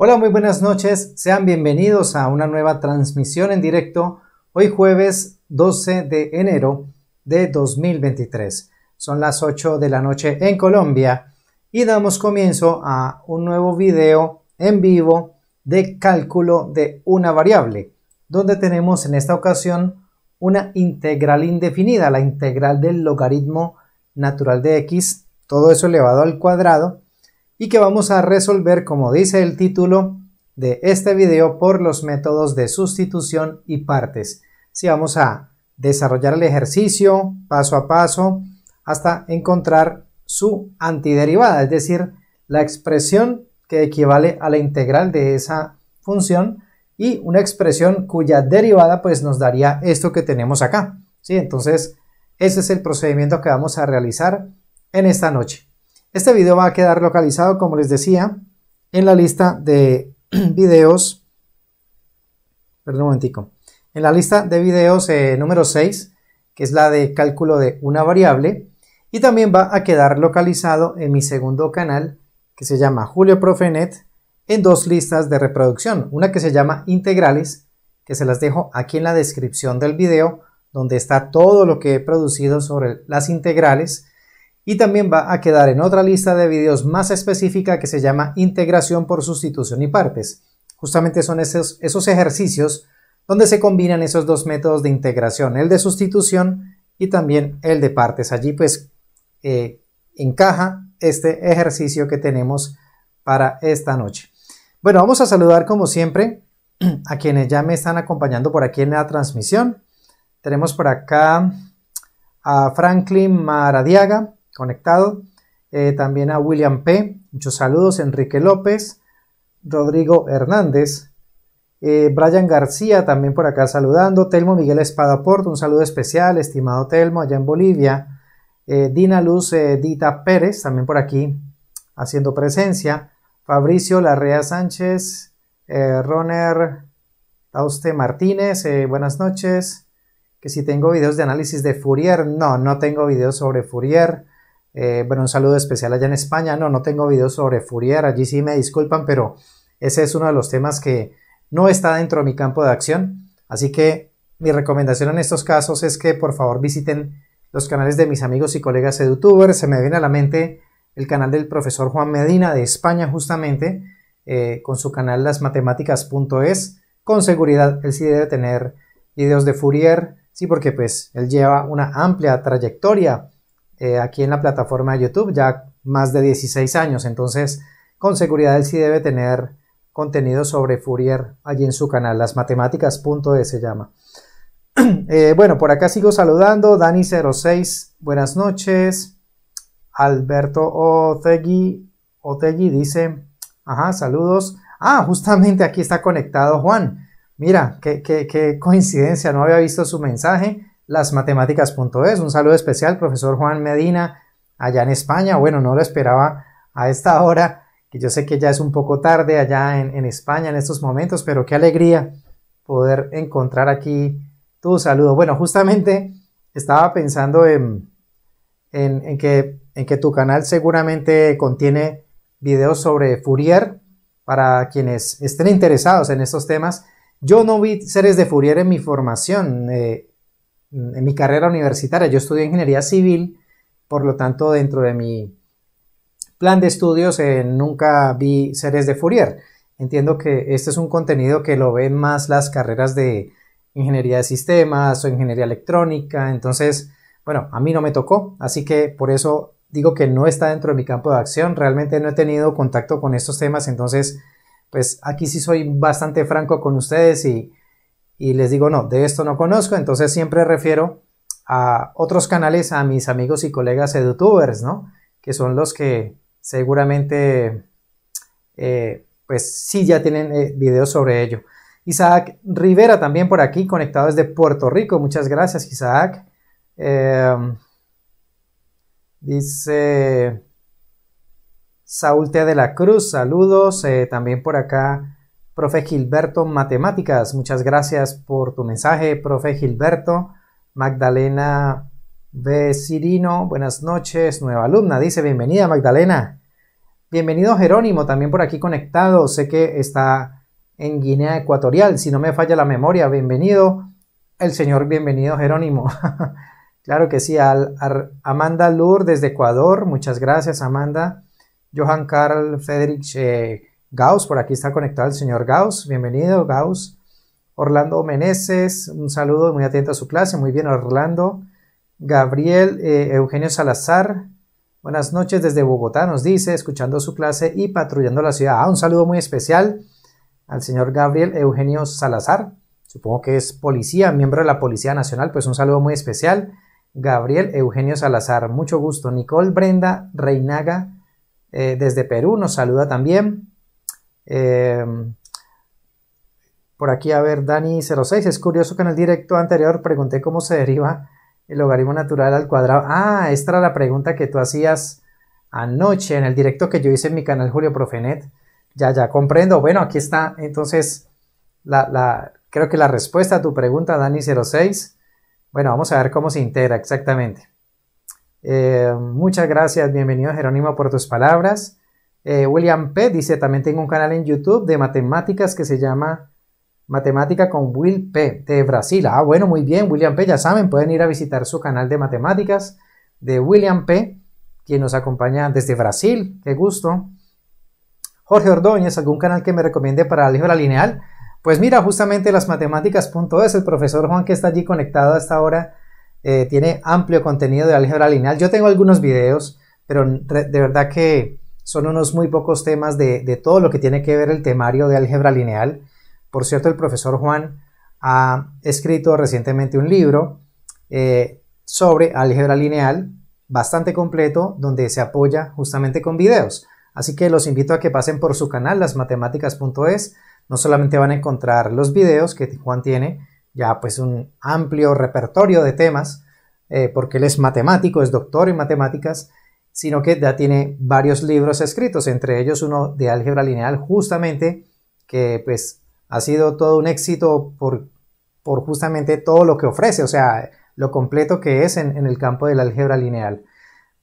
Hola, muy buenas noches. Sean bienvenidos a una nueva transmisión en directo hoy jueves 12 de enero de 2023. Son las 8 de la noche en Colombia y damos comienzo a un nuevo video en vivo de cálculo de una variable, donde tenemos en esta ocasión una integral indefinida, la integral del logaritmo natural de x, todo eso elevado al cuadrado, y que vamos a resolver, como dice el título de este video, por los métodos de sustitución y partes. Si vamos a desarrollar el ejercicio paso a paso hasta encontrar su antiderivada, es decir, la expresión que equivale a la integral de esa función y una expresión cuya derivada pues nos daría esto que tenemos acá. ¿sí? Entonces, ese es el procedimiento que vamos a realizar en esta noche. Este video va a quedar localizado, como les decía, en la lista de videos. Perdón un momentico. En la lista de videos eh, número 6, que es la de cálculo de una variable. Y también va a quedar localizado en mi segundo canal, que se llama Julio Profenet, en dos listas de reproducción. Una que se llama integrales, que se las dejo aquí en la descripción del video, donde está todo lo que he producido sobre las integrales y también va a quedar en otra lista de videos más específica que se llama integración por sustitución y partes. Justamente son esos, esos ejercicios donde se combinan esos dos métodos de integración, el de sustitución y también el de partes. Allí pues eh, encaja este ejercicio que tenemos para esta noche. Bueno, vamos a saludar como siempre a quienes ya me están acompañando por aquí en la transmisión. Tenemos por acá a Franklin Maradiaga, conectado. Eh, también a William P. Muchos saludos. Enrique López. Rodrigo Hernández. Eh, Brian García también por acá saludando. Telmo Miguel Espadaport. Un saludo especial, estimado Telmo, allá en Bolivia. Eh, Dina Luz Dita Pérez también por aquí haciendo presencia. Fabricio Larrea Sánchez. Roner Tauste Martínez. buenas noches que si tengo videos de análisis de Fourier. No, no tengo videos sobre Fourier. Eh, bueno, un saludo especial allá en España. No, no tengo videos sobre Fourier, allí sí me disculpan, pero ese es uno de los temas que no está dentro de mi campo de acción. Así que mi recomendación en estos casos es que por favor visiten los canales de mis amigos y colegas de YouTube, Se me viene a la mente el canal del profesor Juan Medina de España justamente, eh, con su canal lasmatemáticas.es. Con seguridad él sí debe tener videos de Fourier, sí, porque pues él lleva una amplia trayectoria eh, aquí en la plataforma de YouTube ya más de 16 años, entonces con seguridad él sí debe tener contenido sobre Fourier allí en su canal, las matemáticas.es se llama. Eh, bueno, por acá sigo saludando, Dani06, buenas noches. Alberto Otegui, Otegui dice, ajá, saludos. Ah, justamente aquí está conectado Juan. Mira, qué, qué coincidencia, no había visto su mensaje lasmatemáticas.es. Un saludo especial, profesor Juan Medina, allá en España. Bueno, no lo esperaba a esta hora, que yo sé que ya es un poco tarde allá en, España en estos momentos, pero qué alegría poder encontrar aquí tu saludo. Bueno, justamente estaba pensando en, en, que, en que tu canal seguramente contiene videos sobre Fourier para quienes estén interesados en estos temas. Yo no vi seres de Fourier en mi formación. Eh, Mm, en mi carrera universitaria. Yo estudié ingeniería civil, por lo tanto, dentro de mi plan de estudios eh, nunca vi series de Fourier. Entiendo que este es un contenido que lo ven más las carreras de ingeniería de sistemas o ingeniería electrónica. Entonces, bueno, a mí no me tocó, así que por eso digo que no está dentro de mi campo de acción. Realmente no he tenido contacto con estos temas, entonces, pues aquí sí soy bastante franco con ustedes y y les digo, no, de esto no conozco, entonces siempre refiero a otros canales, a mis amigos y colegas YouTubers ¿no? Que son los que seguramente, eh, pues sí, ya tienen eh, videos sobre ello. Isaac Rivera también por aquí, conectado desde Puerto Rico. Muchas gracias, Isaac. Em, dice Saúl de la Cruz, saludos. Eh, también por acá Profe Gilberto Matemáticas, muchas gracias por tu mensaje, profe Gilberto. Magdalena B. buenas noches, nueva alumna, dice, bienvenida Magdalena. Bienvenido Jerónimo, también por aquí conectado, sé que está en Guinea Ecuatorial, si no me falla la memoria, bienvenido. El señor, bienvenido Jerónimo. claro que sí, Amanda Lourdes desde Ecuador, muchas gracias Amanda. Johan Carl Federich, eh, Gauss, por aquí está conectado el señor Gauss. Bienvenido, Gauss. Orlando Meneses, un saludo muy atento a su clase. Muy bien, Orlando. Gabriel eh, Eugenio Salazar, buenas noches desde Bogotá, nos dice, escuchando su clase y patrullando la ciudad. Ah, un saludo muy especial al señor Gabriel Eugenio Salazar, supongo que es policía, miembro de la Policía Nacional, pues un saludo muy especial. Gabriel Eugenio Salazar, mucho gusto. Nicole Brenda Reinaga, eh, desde Perú, nos saluda también. Em, por aquí, a ver, Dani06, es curioso que en el directo anterior pregunté cómo se deriva el logaritmo natural al cuadrado. Ah, esta era la pregunta que tú hacías anoche en el directo que yo hice en mi canal Julio Profenet. Ya, ya comprendo. Bueno, aquí está entonces la, creo que la respuesta a tu pregunta, Dani06. Bueno, vamos a ver cómo se integra exactamente. Eh, muchas gracias, bienvenido Jerónimo por tus palabras. Eh, William P. dice, también tengo un canal en YouTube de matemáticas que se llama Matemática con Will P. de Brasil. Ah, bueno, muy bien, William P. Ya saben, pueden ir a visitar su canal de matemáticas de William P., quien nos acompaña desde Brasil. Qué gusto. Jorge Ordóñez, ¿algún canal que me recomiende para álgebra lineal? Pues mira, justamente las matemáticas.es, el profesor Juan que está allí conectado hasta ahora, eh, tiene amplio contenido de álgebra lineal. Yo tengo algunos videos, pero de verdad que son unos muy pocos temas de, todo lo que tiene que ver el temario de álgebra lineal. Por cierto, el profesor Juan ha escrito recientemente un libro eh, sobre álgebra lineal bastante completo donde se apoya justamente con videos. Así que los invito a que pasen por su canal lasmatemáticas.es. No solamente van a encontrar los videos que Juan tiene, ya pues un amplio repertorio de temas, eh, porque él es matemático, es doctor en matemáticas, sino que ya tiene varios libros escritos, entre ellos uno de álgebra lineal, justamente que pues ha sido todo un éxito por, por justamente todo lo que ofrece, o sea, lo completo que es en, el campo del álgebra lineal.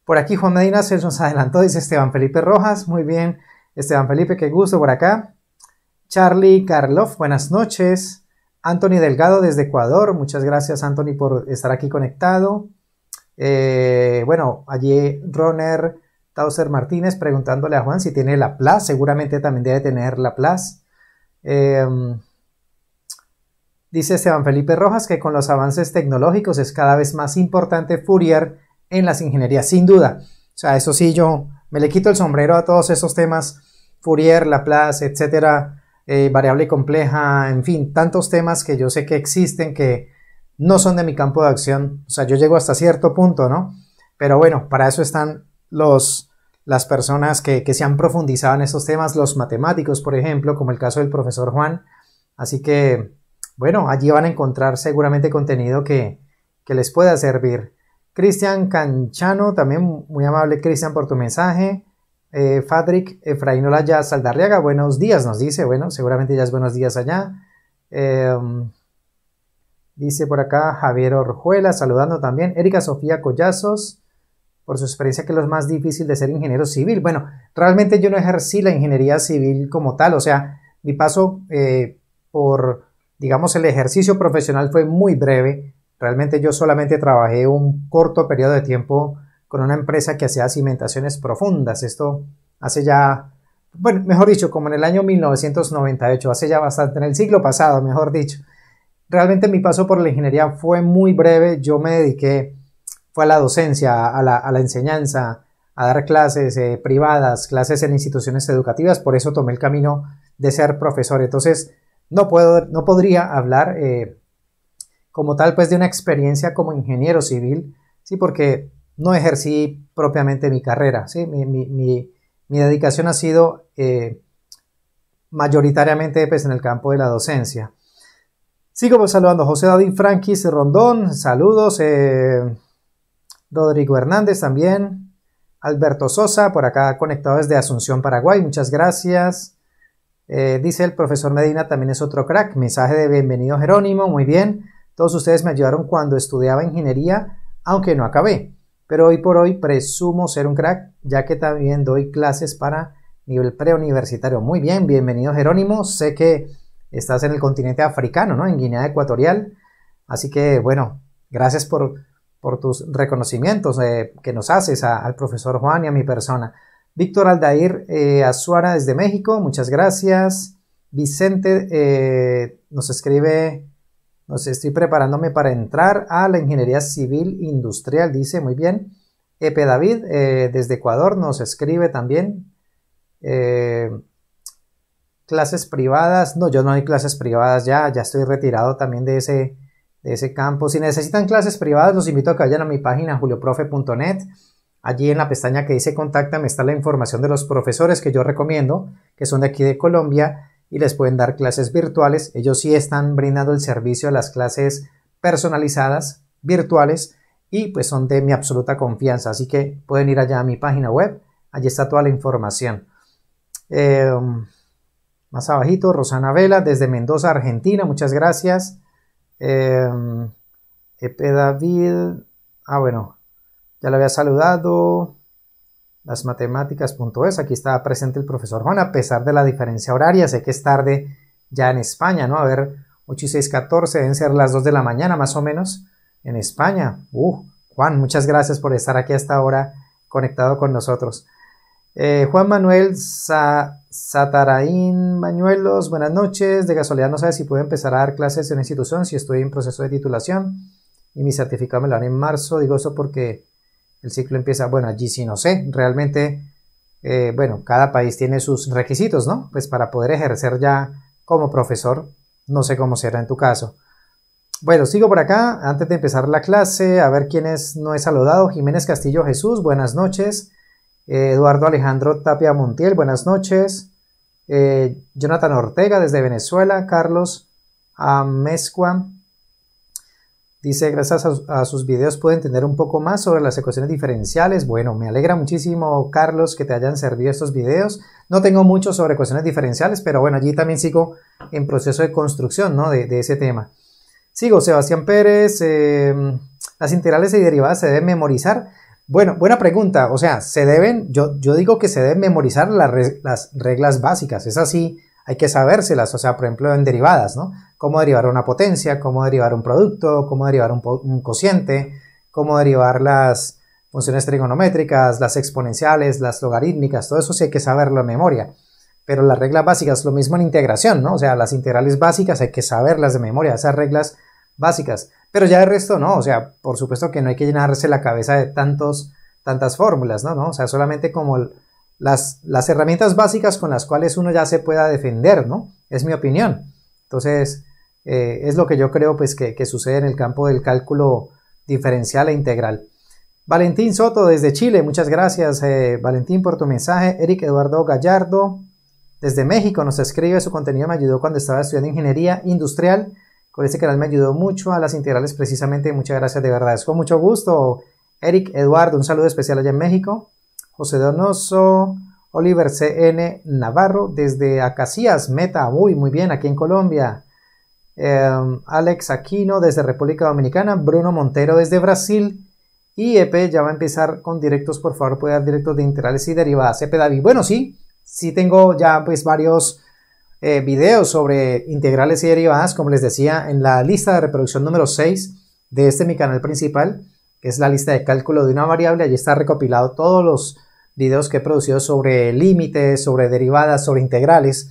Por aquí Juan Medina se nos adelantó, dice Esteban Felipe Rojas, muy bien, Esteban Felipe, qué gusto por acá. Charlie Karloff, buenas noches. Anthony Delgado desde Ecuador, muchas gracias Anthony por estar aquí conectado. Eh, bueno, allí Roner Tauser Martínez preguntándole a Juan si tiene la seguramente también debe tener la em, dice Esteban Felipe Rojas que con los avances tecnológicos es cada vez más importante Fourier en las ingenierías, sin duda. O sea, eso sí, yo me le quito el sombrero a todos esos temas, Fourier, Laplace, etcétera, eh, variable compleja, en fin, tantos temas que yo sé que existen que no son de mi campo de acción. O sea, yo llego hasta cierto punto, ¿no? Pero bueno, para eso están los, las personas que, se han profundizado en esos temas, los matemáticos, por ejemplo, como el caso del profesor Juan. Así que, bueno, allí van a encontrar seguramente contenido que, les pueda servir. Cristian Canchano, también muy amable Cristian por tu mensaje. Eh, Fadric Efraín Olaya Saldarriaga, buenos días, nos dice. Bueno, seguramente ya es buenos días allá. Eh, Dice por acá Javier Orjuela, saludando también. Erika Sofía Collazos, por su experiencia, que es lo más difícil de ser ingeniero civil. Bueno, realmente yo no ejercí la ingeniería civil como tal, o sea, mi paso eh, por, digamos, el ejercicio profesional fue muy breve. Realmente yo solamente trabajé un corto periodo de tiempo con una empresa que hacía cimentaciones profundas. Esto hace ya, bueno, mejor dicho, como en el año 1998, hace ya bastante, en el siglo pasado, mejor dicho realmente mi paso por la ingeniería fue muy breve. Yo me dediqué, fue a la docencia, a la, enseñanza, a dar clases eh, privadas, clases en instituciones educativas. Por eso tomé el camino de ser profesor. Entonces, no, no podría hablar eh, como tal, pues, de una experiencia como ingeniero civil, ¿sí? Porque no ejercí propiamente mi carrera, ¿sí? Mi, dedicación ha sido eh, mayoritariamente, pues, en el campo de la docencia. Sigo pues saludando José David Franquis Rondón, saludos. Eh, Rodrigo Hernández también. Alberto Sosa, por acá conectado desde Asunción, Paraguay, muchas gracias. Eh, dice el profesor Medina, también es otro crack. Mensaje de bienvenido Jerónimo, muy bien. Todos ustedes me ayudaron cuando estudiaba ingeniería, aunque no acabé. Pero hoy por hoy presumo ser un crack, ya que también doy clases para nivel preuniversitario. Muy bien, bienvenido Jerónimo. Sé que estás en el continente africano, ¿no? En Guinea Ecuatorial. Así que, bueno, gracias por, tus reconocimientos eh, que nos haces al profesor Juan y a mi persona. Víctor Aldair eh, Azuara desde México, muchas gracias. Vicente eh, nos escribe, nos estoy preparándome para entrar a la ingeniería civil industrial, dice, muy bien. Epe David desde Ecuador nos escribe también clases privadas, no, yo no hay clases privadas ya, ya estoy retirado también de ese, de ese campo. Si necesitan clases privadas, los invito a que vayan a mi página julioprofe.net. Allí en la pestaña que dice me está la información de los profesores que yo recomiendo, que son de aquí de Colombia y les pueden dar clases virtuales. Ellos sí están brindando el servicio a las clases personalizadas, virtuales, y pues son de mi absoluta confianza. Así que pueden ir allá a mi página web, allí está toda la información. Eh, más abajito, Rosana Vela, desde Mendoza, Argentina, muchas gracias. Eh, Epe David, ah bueno, ya le había saludado. Lasmatemáticas.es, aquí está presente el profesor Juan, a pesar de la diferencia horaria, sé que es tarde ya en España, ¿no? A ver, 8 y 6, 14, deben ser las 2 de la mañana más o menos en España. Uh, Juan, muchas gracias por estar aquí hasta ahora conectado con nosotros. Eh, Juan Manuel Sataraín Mañuelos, buenas noches. De casualidad no sabes si puedo empezar a dar clases en una institución, si estoy en proceso de titulación y mi certificado me lo dan en marzo. Digo eso porque el ciclo empieza, bueno, allí sí no sé. Realmente, eh, bueno, cada país tiene sus requisitos, ¿no? Pues para poder ejercer ya como profesor, no sé cómo será en tu caso. Bueno, sigo por acá antes de empezar la clase, a ver quiénes no he saludado. Jiménez Castillo Jesús, buenas noches. Eh, Eduardo Alejandro Tapia Montiel, buenas noches. Eh, Jonathan Ortega desde Venezuela. Carlos Amezcua dice, gracias a, sus videos puedo entender un poco más sobre las ecuaciones diferenciales. Bueno, me alegra muchísimo, Carlos, que te hayan servido estos videos. No tengo mucho sobre ecuaciones diferenciales, pero bueno, allí también sigo en proceso de construcción ¿no? de, ese tema. Sigo, Sebastián Pérez. Eh, las integrales y derivadas se deben memorizar. Bueno, buena pregunta. O sea, se deben, yo, yo digo que se deben memorizar las, reglas básicas. Es así, hay que sabérselas. O sea, por ejemplo, en derivadas, ¿no? Cómo derivar una potencia, cómo derivar un producto, cómo derivar un, cociente, cómo derivar las funciones trigonométricas, las exponenciales, las logarítmicas, todo eso sí hay que saberlo en memoria. Pero las reglas básicas, lo mismo en integración, ¿no? O sea, las integrales básicas hay que saberlas de memoria, esas reglas básicas. Pero ya el resto no, o sea, por supuesto que no hay que llenarse la cabeza de tantos, tantas fórmulas, ¿no? O sea, solamente como las, herramientas básicas con las cuales uno ya se pueda defender, ¿no? Es mi opinión. Entonces, eh, es lo que yo creo pues, que, sucede en el campo del cálculo diferencial e integral. Valentín Soto desde Chile, muchas gracias eh, Valentín por tu mensaje. Eric Eduardo Gallardo desde México nos escribe, su contenido me ayudó cuando estaba estudiando ingeniería industrial con este canal me ayudó mucho a las integrales precisamente. Muchas gracias de verdad. Es con mucho gusto. Eric Eduardo, un saludo especial allá en México. José Donoso, Oliver CN Navarro, desde Acacias, Meta, muy, muy bien, aquí en Colombia. Em, Alex Aquino, desde República Dominicana. Bruno Montero, desde Brasil. Y Epe, ya va a empezar con directos, por favor, puede dar directos de integrales y derivadas. Epe David, bueno, sí, sí tengo ya pues varios eh, videos sobre integrales y derivadas, como les decía, en la lista de reproducción número 6 de este mi canal principal, que es la lista de cálculo de una variable. Allí está recopilado todos los videos que he producido sobre límites, sobre derivadas, sobre integrales.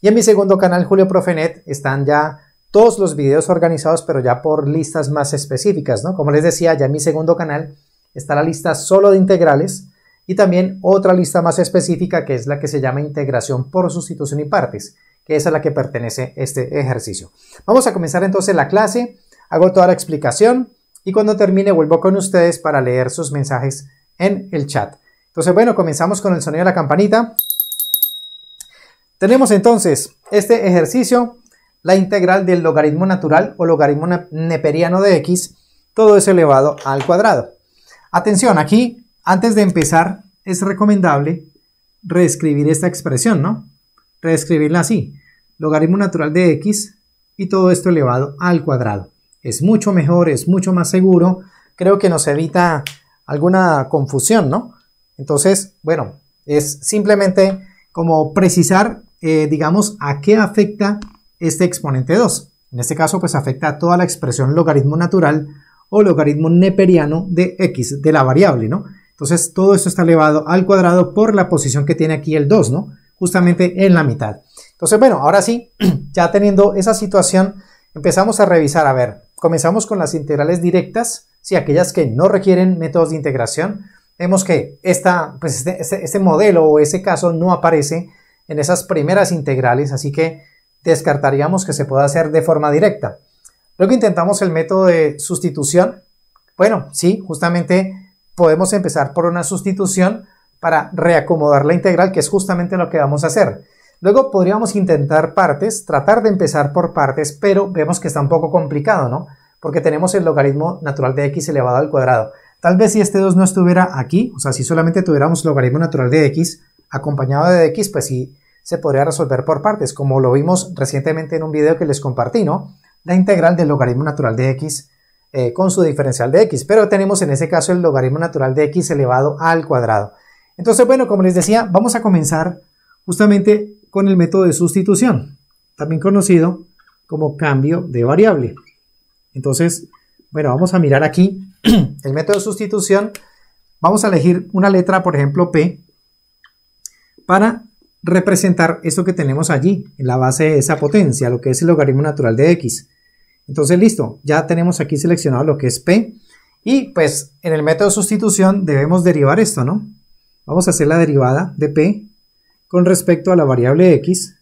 Y en mi segundo canal, Julio Profenet, están ya todos los videos organizados, pero ya por listas más específicas, Como les decía, ya en mi segundo canal está la lista solo de integrales y también otra lista más específica que es la que se llama integración por sustitución y partes, que es a la que pertenece este ejercicio. Vamos a comenzar entonces la clase, hago toda la explicación y cuando termine vuelvo con ustedes para leer sus mensajes en el chat. Entonces, bueno, comenzamos con el sonido de la campanita. Tenemos entonces este ejercicio, la integral del logaritmo natural o logaritmo neperiano de x, todo es elevado al cuadrado. Atención, aquí antes de empezar, es recomendable reescribir esta expresión, ¿no? Reescribirla así. Logaritmo natural de x y todo esto elevado al cuadrado. Es mucho mejor, es mucho más seguro. Creo que nos evita alguna confusión, ¿no? Entonces, bueno, es simplemente como precisar, eh, digamos, a qué afecta este exponente 2. En este caso, pues afecta a toda la expresión logaritmo natural o logaritmo neperiano de x, de la variable, ¿no? Entonces todo esto está elevado al cuadrado por la posición que tiene aquí el 2, ¿no? Justamente en la mitad. Entonces, bueno, ahora sí, ya teniendo esa situación, empezamos a revisar, a ver, comenzamos con las integrales directas, si aquellas que no requieren métodos de integración, vemos que esta, pues este, este, este modelo o ese caso no aparece en esas primeras integrales, así que descartaríamos que se pueda hacer de forma directa. Luego intentamos el método de sustitución. Bueno, sí, justamente podemos empezar por una sustitución para reacomodar la integral, que es justamente lo que vamos a hacer. Luego podríamos intentar partes, tratar de empezar por partes, pero vemos que está un poco complicado, ¿no? Porque tenemos el logaritmo natural de x elevado al cuadrado. Tal vez si este 2 no estuviera aquí, o sea, si solamente tuviéramos logaritmo natural de x acompañado de x, pues sí se podría resolver por partes, como lo vimos recientemente en un video que les compartí, ¿no? La integral del logaritmo natural de x eh, con su diferencial de x, pero tenemos en ese caso el logaritmo natural de x elevado al cuadrado. Entonces, bueno, como les decía, vamos a comenzar justamente con el método de sustitución, también conocido como cambio de variable. Entonces, bueno, vamos a mirar aquí el método de sustitución. Vamos a elegir una letra, por ejemplo, P, para representar esto que tenemos allí, en la base de esa potencia, lo que es el logaritmo natural de x. Entonces, listo, ya tenemos aquí seleccionado lo que es P. Y pues en el método de sustitución debemos derivar esto, ¿no? Vamos a hacer la derivada de P con respecto a la variable X.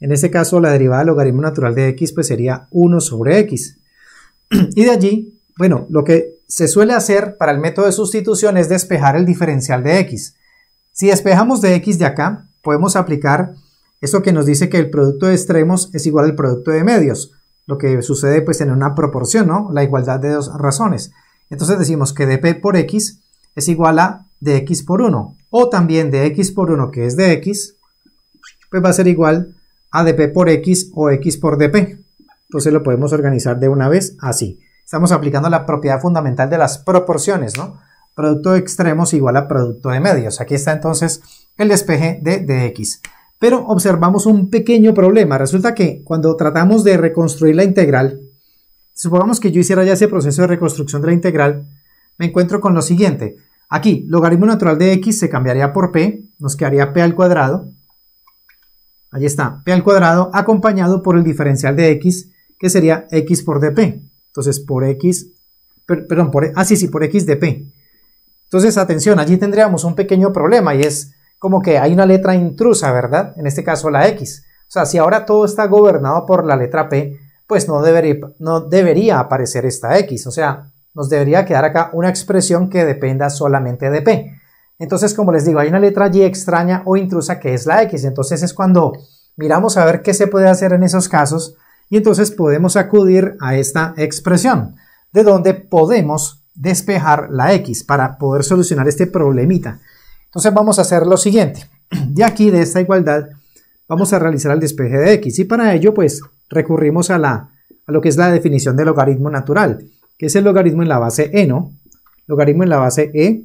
En este caso, la derivada del logaritmo natural de X pues sería 1 sobre X. y de allí, bueno, lo que se suele hacer para el método de sustitución es despejar el diferencial de X. Si despejamos de X de acá, podemos aplicar esto que nos dice que el producto de extremos es igual al producto de medios lo que sucede pues en una proporción, ¿no? La igualdad de dos razones. Entonces decimos que dp por x es igual a dx por 1, o también dx por 1 que es dx, pues va a ser igual a dp por x o x por dp. Entonces lo podemos organizar de una vez así. Estamos aplicando la propiedad fundamental de las proporciones, ¿no? Producto de extremos igual a producto de medios. Aquí está entonces el despeje de dx. Pero observamos un pequeño problema. Resulta que cuando tratamos de reconstruir la integral, supongamos que yo hiciera ya ese proceso de reconstrucción de la integral, me encuentro con lo siguiente. Aquí, logaritmo natural de x se cambiaría por p, nos quedaría p al cuadrado. ahí está, p al cuadrado acompañado por el diferencial de x, que sería x por dp. Entonces, por x, perdón, por, así ah, sí, por x dp. Entonces, atención, allí tendríamos un pequeño problema y es como que hay una letra intrusa, ¿verdad? En este caso la X. O sea, si ahora todo está gobernado por la letra P, pues no debería, aparecer esta X. O sea, nos debería quedar acá una expresión que dependa solamente de P. Entonces, como les digo, hay una letra Y extraña o intrusa que es la X. Entonces es cuando miramos a ver qué se puede hacer en esos casos y entonces podemos acudir a esta expresión, de donde podemos despejar la X para poder solucionar este problemita. Entonces vamos a hacer lo siguiente. De aquí, de esta igualdad, vamos a realizar el despeje de x. Y para ello, pues, recurrimos a, lo que es la definición del logaritmo natural, que es el logaritmo en la base e, ¿no? Logaritmo en la base e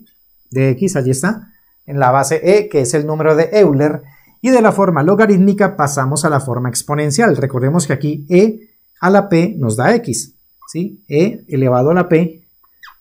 de x, allí está, en la base e, que es el número de Euler, y de la forma logarítmica pasamos a la forma exponencial. Recordemos que aquí e a la p nos da x, ¿sí? e elevado a la p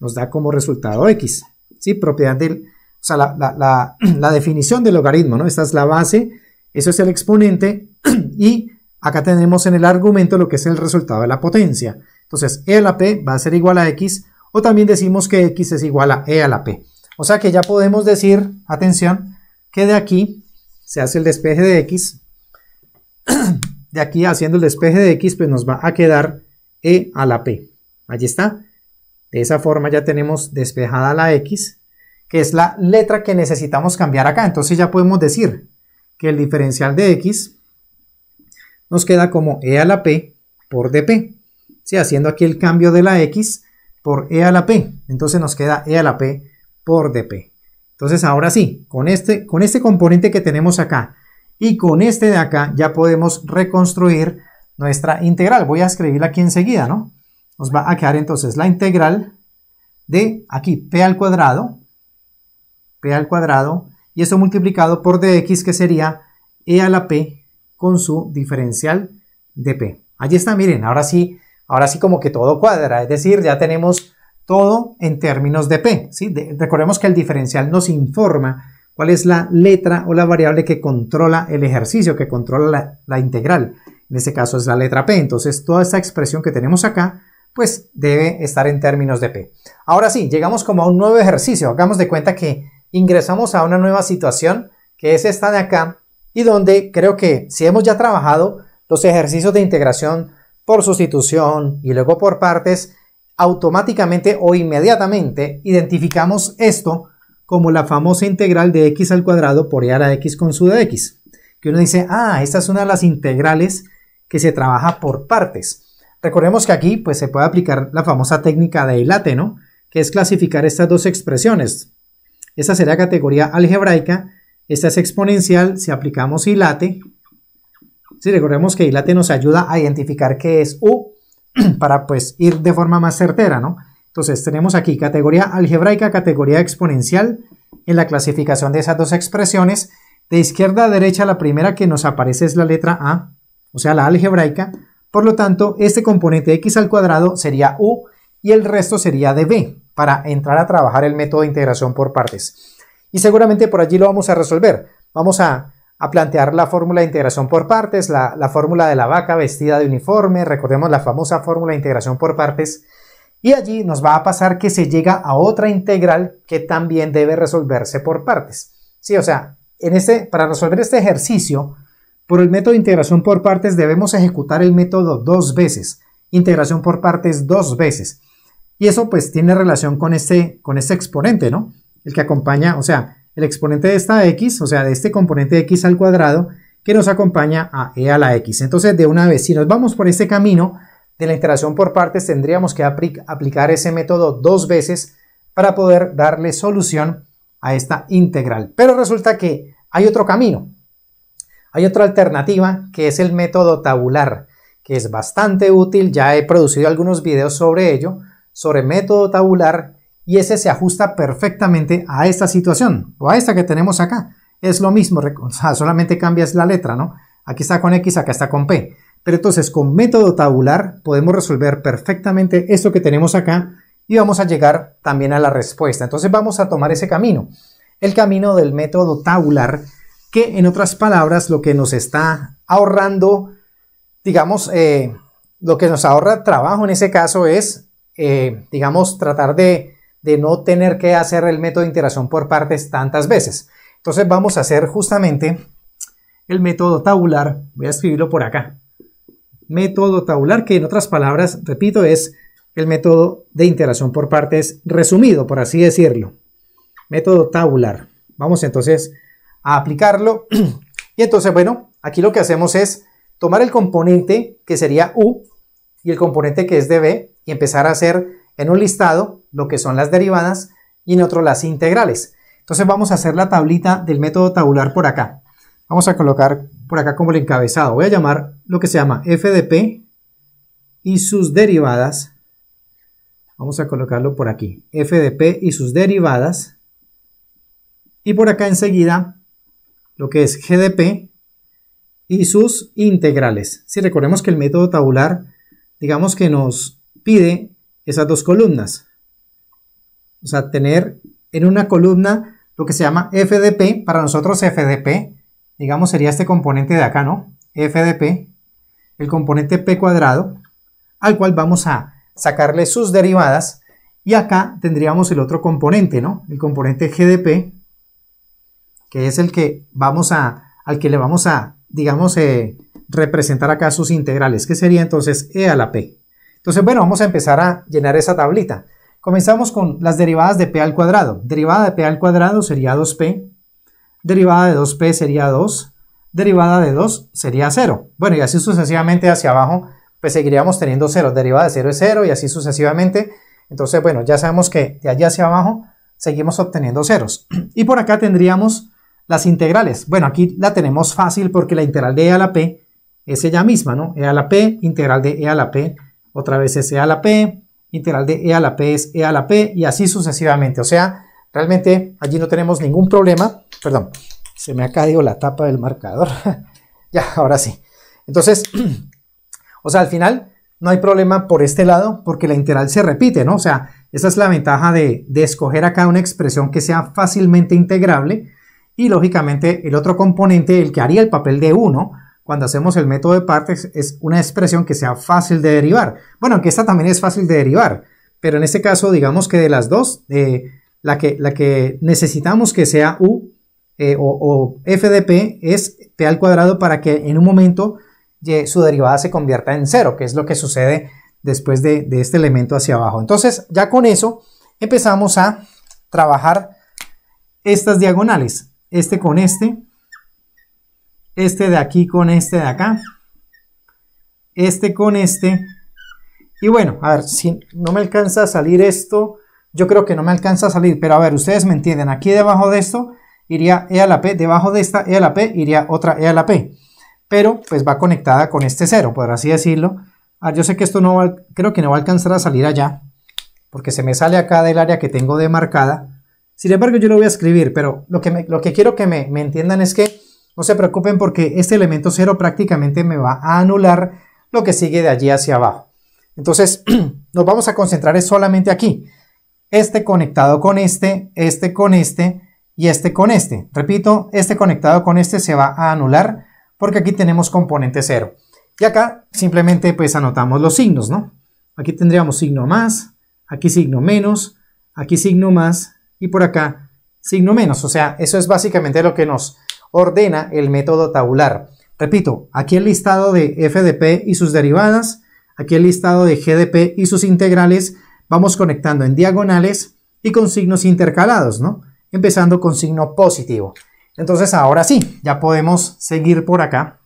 nos da como resultado x, ¿sí? Propiedad del o sea, la, definición del logaritmo, ¿no? Esta es la base, eso es el exponente y acá tenemos en el argumento lo que es el resultado de la potencia. Entonces, e a la p va a ser igual a x o también decimos que x es igual a e a la p. O sea que ya podemos decir, atención, que de aquí se hace el despeje de x, de aquí haciendo el despeje de x, pues nos va a quedar e a la p. Allí está. De esa forma ya tenemos despejada la x que es la letra que necesitamos cambiar acá. Entonces ya podemos decir que el diferencial de x nos queda como e a la p por dp. Haciendo aquí el cambio de la x por e a la p. Entonces nos queda e a la p por dp. Entonces ahora sí, con este, con este componente que tenemos acá y con este de acá ya podemos reconstruir nuestra integral. Voy a escribirla aquí enseguida, ¿no? Nos va a quedar entonces la integral de aquí p al cuadrado al cuadrado, y eso multiplicado por dx, que sería e a la p con su diferencial de p. Allí está, miren, ahora sí, ahora sí como que todo cuadra, es decir, ya tenemos todo en términos de p. ¿sí? recordemos que el diferencial nos informa cuál es la letra o la variable que controla el ejercicio, que controla la, integral. En este caso es la letra p. Entonces, toda esta expresión que tenemos acá, pues debe estar en términos de p. Ahora sí, llegamos como a un nuevo ejercicio. Hagamos de cuenta que ingresamos a una nueva situación que es esta de acá y donde creo que si hemos ya trabajado los ejercicios de integración por sustitución y luego por partes, automáticamente o inmediatamente identificamos esto como la famosa integral de x al cuadrado por y a la x con su de x. Que uno dice, ah, esta es una de las integrales que se trabaja por partes. Recordemos que aquí pues, se puede aplicar la famosa técnica de hilate, Que es clasificar estas dos expresiones, esta sería categoría algebraica. Esta es exponencial si aplicamos hilate. Si recordemos que hilate nos ayuda a identificar qué es U para pues ir de forma más certera, ¿no? Entonces tenemos aquí categoría algebraica, categoría exponencial en la clasificación de esas dos expresiones. De izquierda a derecha la primera que nos aparece es la letra A, o sea la algebraica. Por lo tanto, este componente x al cuadrado sería U y el resto sería de B para entrar a trabajar el método de integración por partes. Y seguramente por allí lo vamos a resolver. Vamos a, plantear la fórmula de integración por partes, la, fórmula de la vaca vestida de uniforme, recordemos la famosa fórmula de integración por partes, y allí nos va a pasar que se llega a otra integral que también debe resolverse por partes. Sí, o sea, en este, para resolver este ejercicio, por el método de integración por partes debemos ejecutar el método dos veces, integración por partes dos veces. Y eso pues tiene relación con este, con exponente, ¿no? El que acompaña, o sea, el exponente de esta x, o sea, de este componente de x al cuadrado, que nos acompaña a e a la x. Entonces, de una vez, si nos vamos por este camino de la interacción por partes, tendríamos que aplicar ese método dos veces para poder darle solución a esta integral. Pero resulta que hay otro camino, hay otra alternativa que es el método tabular, que es bastante útil, ya he producido algunos videos sobre ello, sobre método tabular y ese se ajusta perfectamente a esta situación o a esta que tenemos acá. Es lo mismo, solamente cambias la letra, ¿no? Aquí está con X, acá está con P. Pero entonces con método tabular podemos resolver perfectamente esto que tenemos acá y vamos a llegar también a la respuesta. Entonces vamos a tomar ese camino, el camino del método tabular, que en otras palabras lo que nos está ahorrando, digamos, eh, lo que nos ahorra trabajo en ese caso es eh, digamos, tratar de, de no tener que hacer el método de interacción por partes tantas veces. Entonces vamos a hacer justamente el método tabular, voy a escribirlo por acá, método tabular, que en otras palabras, repito, es el método de interacción por partes resumido, por así decirlo. Método tabular. Vamos entonces a aplicarlo. Y entonces, bueno, aquí lo que hacemos es tomar el componente que sería U, y el componente que es de b y empezar a hacer en un listado lo que son las derivadas y en otro las integrales. Entonces vamos a hacer la tablita del método tabular por acá. Vamos a colocar por acá como el encabezado. Voy a llamar lo que se llama fdp y sus derivadas. Vamos a colocarlo por aquí. fdp y sus derivadas. Y por acá enseguida lo que es gdp y sus integrales. Si recordemos que el método tabular digamos que nos pide esas dos columnas. O sea, tener en una columna lo que se llama FDP. Para nosotros FDP, digamos, sería este componente de acá, ¿no? FDP, el componente P cuadrado, al cual vamos a sacarle sus derivadas. Y acá tendríamos el otro componente, ¿no? El componente GDP, que es el que vamos a, al que le vamos a, digamos, eh, representar acá sus integrales, que sería entonces e a la p. Entonces, bueno, vamos a empezar a llenar esa tablita. Comenzamos con las derivadas de p al cuadrado. Derivada de p al cuadrado sería 2p, derivada de 2p sería 2, derivada de 2 sería 0. Bueno, y así sucesivamente hacia abajo, pues seguiríamos teniendo 0. Derivada de 0 es 0 y así sucesivamente. Entonces, bueno, ya sabemos que de allí hacia abajo seguimos obteniendo ceros. Y por acá tendríamos las integrales. Bueno, aquí la tenemos fácil porque la integral de e a la p es ella misma, ¿no? E a la P, integral de E a la P, otra vez es E a la P, integral de E a la P es E a la P y así sucesivamente. O sea, realmente allí no tenemos ningún problema. Perdón, se me ha caído la tapa del marcador. ya, ahora sí. Entonces, o sea, al final no hay problema por este lado porque la integral se repite, ¿no? O sea, esa es la ventaja de, escoger acá una expresión que sea fácilmente integrable y lógicamente el otro componente, el que haría el papel de 1, cuando hacemos el método de partes es una expresión que sea fácil de derivar. Bueno, aunque esta también es fácil de derivar, pero en este caso digamos que de las dos, la, que, la que necesitamos que sea U eh, o, o, f de p es p al cuadrado para que en un momento su derivada se convierta en cero, que es lo que sucede después de, este elemento hacia abajo. Entonces ya con eso empezamos a trabajar estas diagonales, este con este, este de aquí con este de acá, este con este. Y bueno, a ver, si no me alcanza a salir esto, yo creo que no me alcanza a salir, pero a ver, ustedes me entienden, aquí debajo de esto iría E a la P, debajo de esta E a la P iría otra E a la P, pero pues va conectada con este cero, por así decirlo. Ah, yo sé que esto no va, creo que no va a alcanzar a salir allá, porque se me sale acá del área que tengo demarcada. Sin embargo, yo lo voy a escribir, pero lo que, lo que quiero que me entiendan es que no se preocupen porque este elemento cero prácticamente me va a anular lo que sigue de allí hacia abajo. Entonces, nos vamos a concentrar solamente aquí. Este conectado con este, este con este y este con este. Repito, este conectado con este se va a anular porque aquí tenemos componente cero. Y acá simplemente pues anotamos los signos, ¿no? Aquí tendríamos signo más, aquí signo menos, aquí signo más y por acá signo menos. O sea, eso es básicamente lo que nos ordena el método tabular. Repito, aquí el listado de FDP y sus derivadas, aquí el listado de GDP y sus integrales, vamos conectando en diagonales y con signos intercalados, ¿no? Empezando con signo positivo. Entonces ahora sí, ya podemos seguir por acá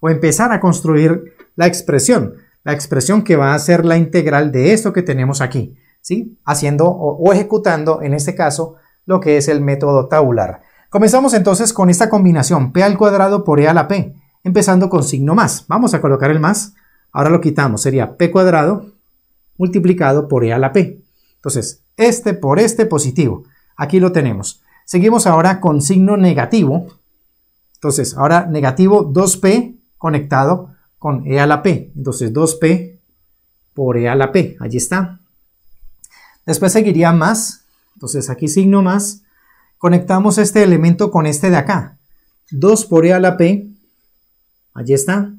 o empezar a construir la expresión, la expresión que va a ser la integral de esto que tenemos aquí, ¿sí? Haciendo o ejecutando, en este caso, lo que es el método tabular. Comenzamos entonces con esta combinación P al cuadrado por E a la P, empezando con signo más. Vamos a colocar el más, ahora lo quitamos, sería P cuadrado multiplicado por E a la P. Entonces, este por este positivo, aquí lo tenemos. Seguimos ahora con signo negativo, entonces ahora negativo 2P conectado con E a la P, entonces 2P por E a la P, allí está. Después seguiría más, entonces aquí signo más, conectamos este elemento con este de acá. 2 por E a la P, allí está.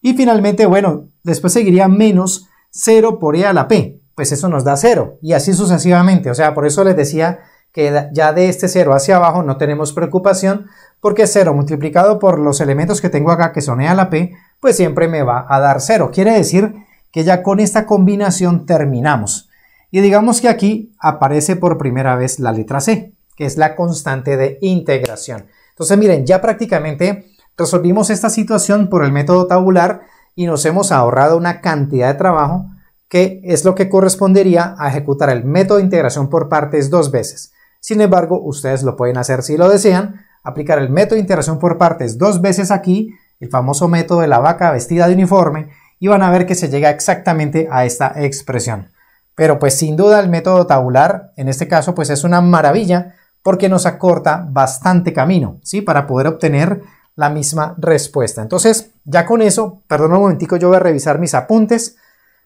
Y finalmente, bueno, después seguiría menos 0 por E a la P, pues eso nos da 0, y así sucesivamente. O sea, por eso les decía que ya de este 0 hacia abajo no tenemos preocupación, porque 0 multiplicado por los elementos que tengo acá, que son E a la P, pues siempre me va a dar 0. Quiere decir que ya con esta combinación terminamos. Y digamos que aquí aparece por primera vez la letra C que es la constante de integración. Entonces, miren, ya prácticamente resolvimos esta situación por el método tabular y nos hemos ahorrado una cantidad de trabajo que es lo que correspondería a ejecutar el método de integración por partes dos veces. Sin embargo, ustedes lo pueden hacer si lo desean, aplicar el método de integración por partes dos veces aquí, el famoso método de la vaca vestida de uniforme, y van a ver que se llega exactamente a esta expresión. Pero pues sin duda el método tabular, en este caso, pues es una maravilla porque nos acorta bastante camino, ¿sí? Para poder obtener la misma respuesta. Entonces, ya con eso, perdón un momentico, yo voy a revisar mis apuntes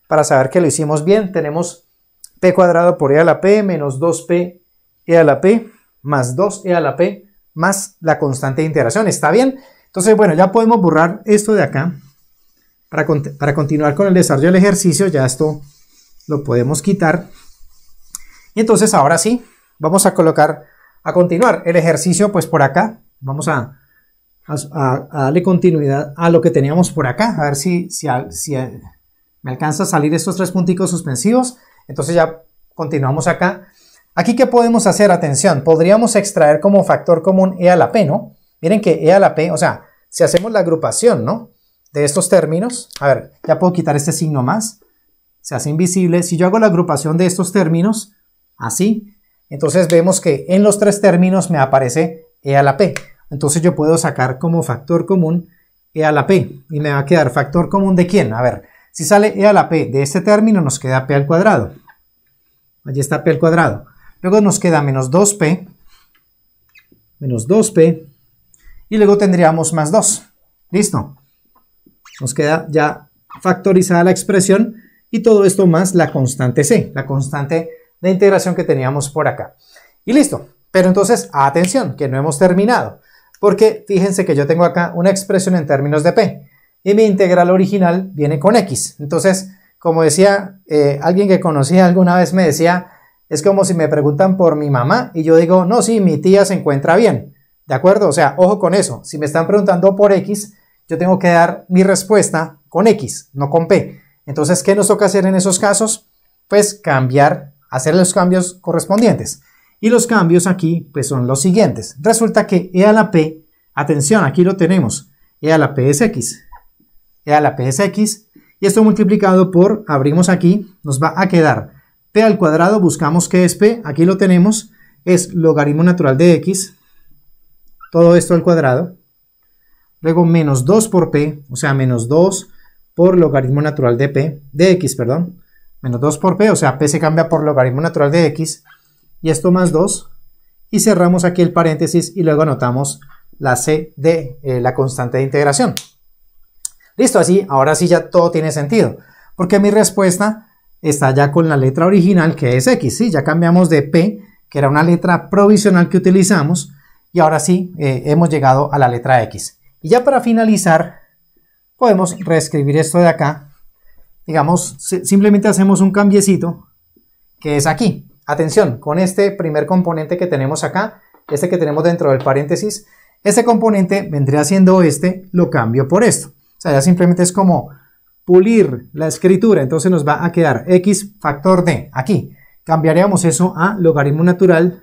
para saber que lo hicimos bien. Tenemos p cuadrado por e a la p menos 2p e a la p más 2e a la p más la constante de integración. ¿Está bien? Entonces, bueno, ya podemos borrar esto de acá. Para, para continuar con el desarrollo del ejercicio, ya esto lo podemos quitar. Y entonces ahora sí, vamos a colocar a continuar el ejercicio, pues por acá, vamos a, darle continuidad a lo que teníamos por acá, a ver si, si eh, me alcanza a salir estos tres punticos suspensivos. Entonces ya continuamos acá. Aquí, ¿qué podemos hacer? Atención, podríamos extraer como factor común E a la P, ¿no? Miren que E a la P, o sea, si hacemos la agrupación, ¿no? De estos términos, a ver, ya puedo quitar este signo más, se hace invisible. Si yo hago la agrupación de estos términos, así, entonces vemos que en los tres términos me aparece e a la p. Entonces yo puedo sacar como factor común e a la p y me va a quedar factor común de quién. A ver, si sale e a la p de este término nos queda p al cuadrado. Allí está p al cuadrado. Luego nos queda menos 2p, menos 2p y luego tendríamos más 2. Listo. Nos queda ya factorizada la expresión y todo esto más la constante c, la constante de integración que teníamos por acá. Y listo. Pero entonces, atención, que no hemos terminado. Porque fíjense que yo tengo acá una expresión en términos de P. Y mi integral original viene con X. Entonces, como decía eh, alguien que conocía alguna vez, me decía, es como si me preguntan por mi mamá y yo digo, no, sí, mi tía se encuentra bien. ¿De acuerdo? O sea, ojo con eso. Si me están preguntando por X, yo tengo que dar mi respuesta con X, no con P. Entonces, ¿qué nos toca hacer en esos casos? Pues cambiar hacer los cambios correspondientes. Y los cambios aquí pues son los siguientes. Resulta que E a la P, atención, aquí lo tenemos, E a la P es X, E a la P es X, y esto multiplicado por, abrimos aquí, nos va a quedar P al cuadrado, buscamos qué es P, aquí lo tenemos, es logaritmo natural de X, todo esto al cuadrado, luego menos 2 por P, o sea, menos 2 por logaritmo natural de P, de X, perdón, menos 2 por p, o sea, p se cambia por logaritmo natural de x, y esto más 2, y cerramos aquí el paréntesis y luego anotamos la c de eh, la constante de integración. Listo, así, ahora sí ya todo tiene sentido, porque mi respuesta está ya con la letra original que es x, ¿sí? ya cambiamos de p, que era una letra provisional que utilizamos, y ahora sí eh, hemos llegado a la letra x. Y ya para finalizar, podemos reescribir esto de acá digamos, simplemente hacemos un cambiecito que es aquí. Atención, con este primer componente que tenemos acá, este que tenemos dentro del paréntesis, este componente vendría siendo este, lo cambio por esto. O sea, ya simplemente es como pulir la escritura, entonces nos va a quedar x factor de aquí. Cambiaríamos eso a logaritmo natural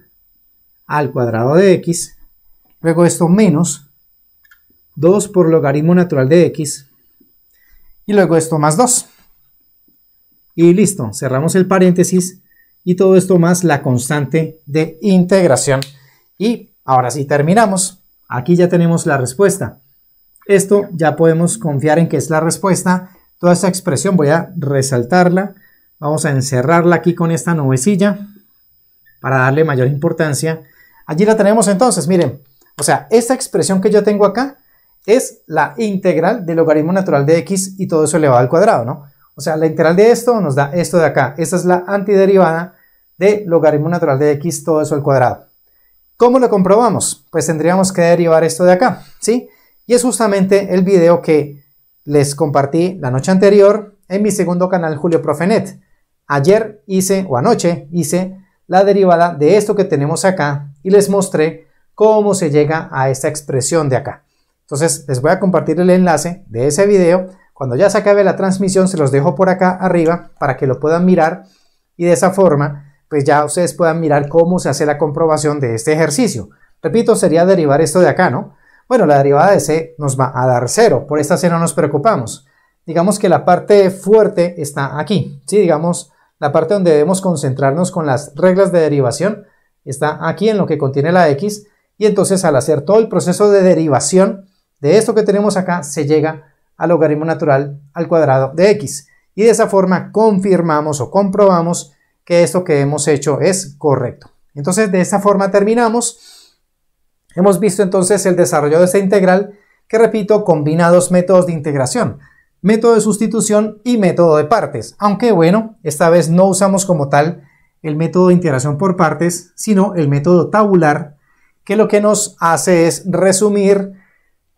al cuadrado de x, luego esto menos 2 por logaritmo natural de x, y luego esto más 2. Y listo, cerramos el paréntesis y todo esto más la constante de integración. Y ahora sí terminamos. Aquí ya tenemos la respuesta. Esto ya podemos confiar en que es la respuesta. Toda esta expresión voy a resaltarla. Vamos a encerrarla aquí con esta nubecilla para darle mayor importancia. Allí la tenemos entonces, miren. O sea, esta expresión que yo tengo acá es la integral del logaritmo natural de x y todo eso elevado al cuadrado, ¿no? O sea, la integral de esto nos da esto de acá. Esta es la antiderivada de logaritmo natural de x todo eso al cuadrado. ¿Cómo lo comprobamos? Pues tendríamos que derivar esto de acá, ¿sí? Y es justamente el video que les compartí la noche anterior en mi segundo canal Julio Profenet. Ayer hice, o anoche hice, la derivada de esto que tenemos acá y les mostré cómo se llega a esta expresión de acá. Entonces les voy a compartir el enlace de ese video cuando ya se acabe la transmisión, se los dejo por acá arriba para que lo puedan mirar y de esa forma, pues ya ustedes puedan mirar cómo se hace la comprobación de este ejercicio. Repito, sería derivar esto de acá, ¿no? Bueno, la derivada de c nos va a dar cero. por esta c no nos preocupamos. Digamos que la parte fuerte está aquí, ¿sí? Digamos, la parte donde debemos concentrarnos con las reglas de derivación está aquí en lo que contiene la x y entonces al hacer todo el proceso de derivación de esto que tenemos acá se llega al logaritmo natural al cuadrado de x. Y de esa forma confirmamos o comprobamos que esto que hemos hecho es correcto. Entonces de esa forma terminamos. Hemos visto entonces el desarrollo de esta integral que repito combina dos métodos de integración. Método de sustitución y método de partes. Aunque bueno, esta vez no usamos como tal el método de integración por partes, sino el método tabular que lo que nos hace es resumir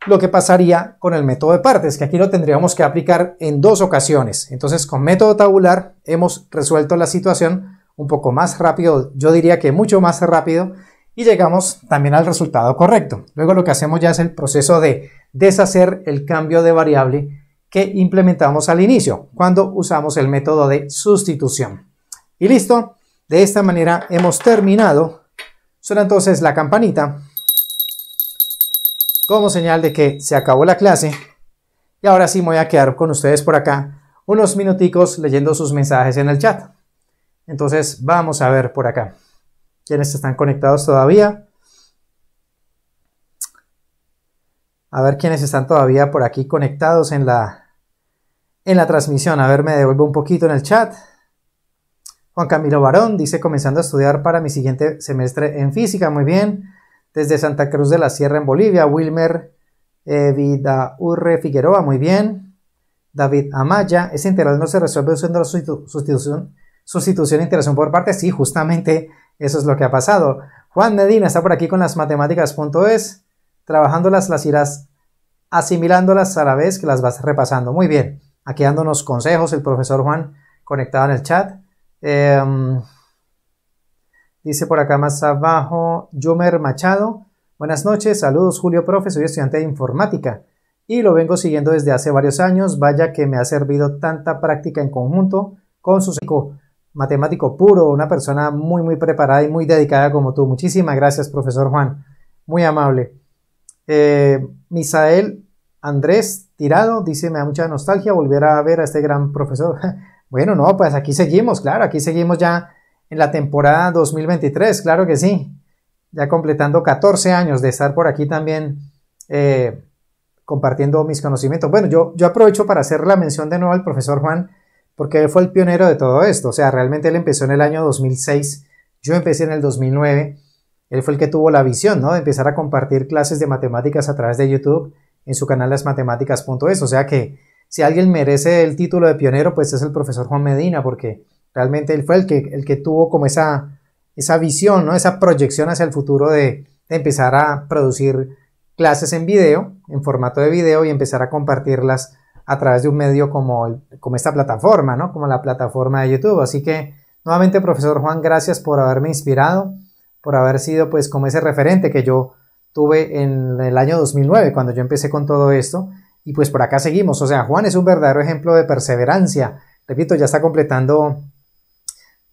lo que pasaría con el método de partes, que aquí lo tendríamos que aplicar en dos ocasiones. Entonces, con método tabular hemos resuelto la situación un poco más rápido, yo diría que mucho más rápido, y llegamos también al resultado correcto. Luego lo que hacemos ya es el proceso de deshacer el cambio de variable que implementamos al inicio, cuando usamos el método de sustitución. Y listo, de esta manera hemos terminado. Suena entonces la campanita como señal de que se acabó la clase. Y ahora sí me voy a quedar con ustedes por acá unos minuticos leyendo sus mensajes en el chat. Entonces vamos a ver por acá quiénes están conectados todavía. A ver quiénes están todavía por aquí conectados en la, en la transmisión. A ver, me devuelvo un poquito en el chat. Juan Camilo Barón dice comenzando a estudiar para mi siguiente semestre en física. Muy bien. Desde Santa Cruz de la Sierra en Bolivia, Wilmer eh, vida Urre Figueroa, muy bien. David Amaya, ese interés no se resuelve usando la sustitución, sustitución e integración por partes. Sí, justamente eso es lo que ha pasado. Juan Medina está por aquí con las matemáticas.es, trabajándolas las irás asimilándolas a la vez que las vas repasando. Muy bien, aquí dándonos consejos el profesor Juan conectado en el chat. Em, Dice por acá más abajo, Jumer Machado. Buenas noches, saludos Julio Profe, soy estudiante de informática y lo vengo siguiendo desde hace varios años. Vaya que me ha servido tanta práctica en conjunto con su matemático puro, una persona muy, muy preparada y muy dedicada como tú. Muchísimas gracias, profesor Juan. Muy amable. Eh, Misael Andrés Tirado dice, me da mucha nostalgia volver a ver a este gran profesor. bueno, no, pues aquí seguimos, claro, aquí seguimos ya en la temporada 2023, claro que sí. Ya completando 14 años de estar por aquí también eh, compartiendo mis conocimientos. Bueno, yo, yo aprovecho para hacer la mención de nuevo al profesor Juan, porque él fue el pionero de todo esto. O sea, realmente él empezó en el año 2006, yo empecé en el 2009. Él fue el que tuvo la visión, ¿no? De empezar a compartir clases de matemáticas a través de YouTube en su canal lasmatemáticas.es. O sea que si alguien merece el título de pionero, pues es el profesor Juan Medina, porque Realmente él fue el que, el que tuvo como esa, esa visión, ¿no? esa proyección hacia el futuro de, empezar a producir clases en video, en formato de video y empezar a compartirlas a través de un medio como, como esta plataforma, ¿no? como la plataforma de YouTube. Así que nuevamente, profesor Juan, gracias por haberme inspirado, por haber sido pues como ese referente que yo tuve en el año 2009 cuando yo empecé con todo esto y pues por acá seguimos. O sea, Juan es un verdadero ejemplo de perseverancia. Repito, ya está completando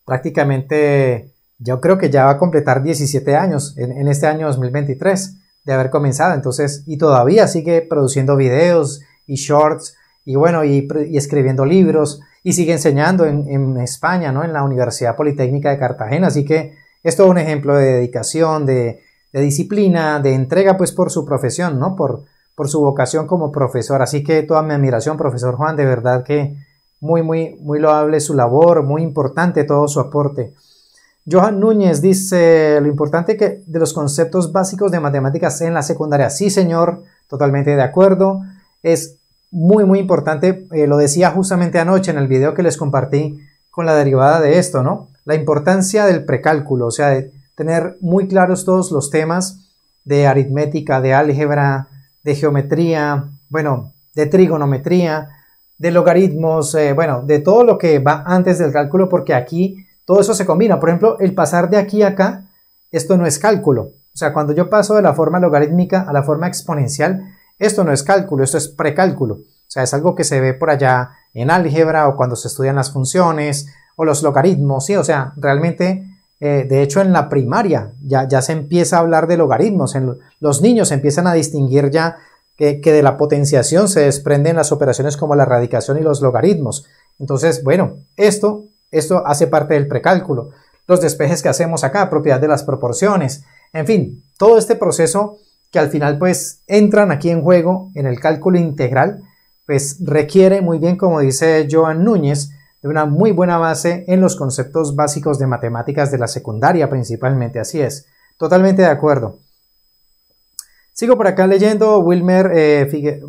prácticamente yo creo que ya va a completar 17 años en, este año 2023 de haber comenzado. Entonces, y todavía sigue produciendo videos y shorts y bueno, y, escribiendo libros y sigue enseñando en, España, ¿no? En la Universidad Politécnica de Cartagena. Así que es todo un ejemplo de dedicación, de, de disciplina, de entrega pues por su profesión, ¿no? Por, por su vocación como profesor. Así que toda mi admiración, profesor Juan, de verdad que muy, muy, muy loable su labor, muy importante todo su aporte. Johan Núñez dice lo importante que de los conceptos básicos de matemáticas en la secundaria. Sí, señor, totalmente de acuerdo. Es muy, muy importante. Eh, lo decía justamente anoche en el video que les compartí con la derivada de esto, ¿no? La importancia del precálculo, o sea, de tener muy claros todos los temas de aritmética, de álgebra, de geometría, bueno, de trigonometría, de logaritmos, eh, bueno, de todo lo que va antes del cálculo, porque aquí todo eso se combina. Por ejemplo, el pasar de aquí a acá, esto no es cálculo. O sea, cuando yo paso de la forma logarítmica a la forma exponencial, esto no es cálculo, esto es precálculo. O sea, es algo que se ve por allá en álgebra o cuando se estudian las funciones o los logaritmos, ¿sí? O sea, realmente, eh, de hecho, en la primaria ya, ya se empieza a hablar de logaritmos. En, los niños empiezan a distinguir ya que, de la potenciación se desprenden las operaciones como la radicación y los logaritmos. Entonces, bueno, esto, esto hace parte del precálculo. Los despejes que hacemos acá, propiedad de las proporciones, en fin, todo este proceso que al final pues entran aquí en juego en el cálculo integral, pues requiere muy bien, como dice Joan Núñez, de una muy buena base en los conceptos básicos de matemáticas de la secundaria principalmente, así es. Totalmente de acuerdo. Sigo por acá leyendo Wilmer eh,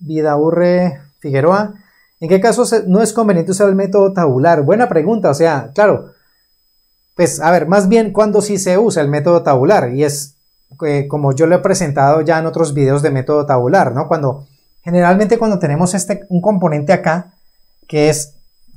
Vidaurre Figueroa. ¿En qué caso no es conveniente usar el método tabular? Buena pregunta, o sea, claro. Pues a ver, más bien cuando sí se usa el método tabular y es eh, como yo lo he presentado ya en otros videos de método tabular, ¿no? Cuando generalmente cuando tenemos este, un componente acá que es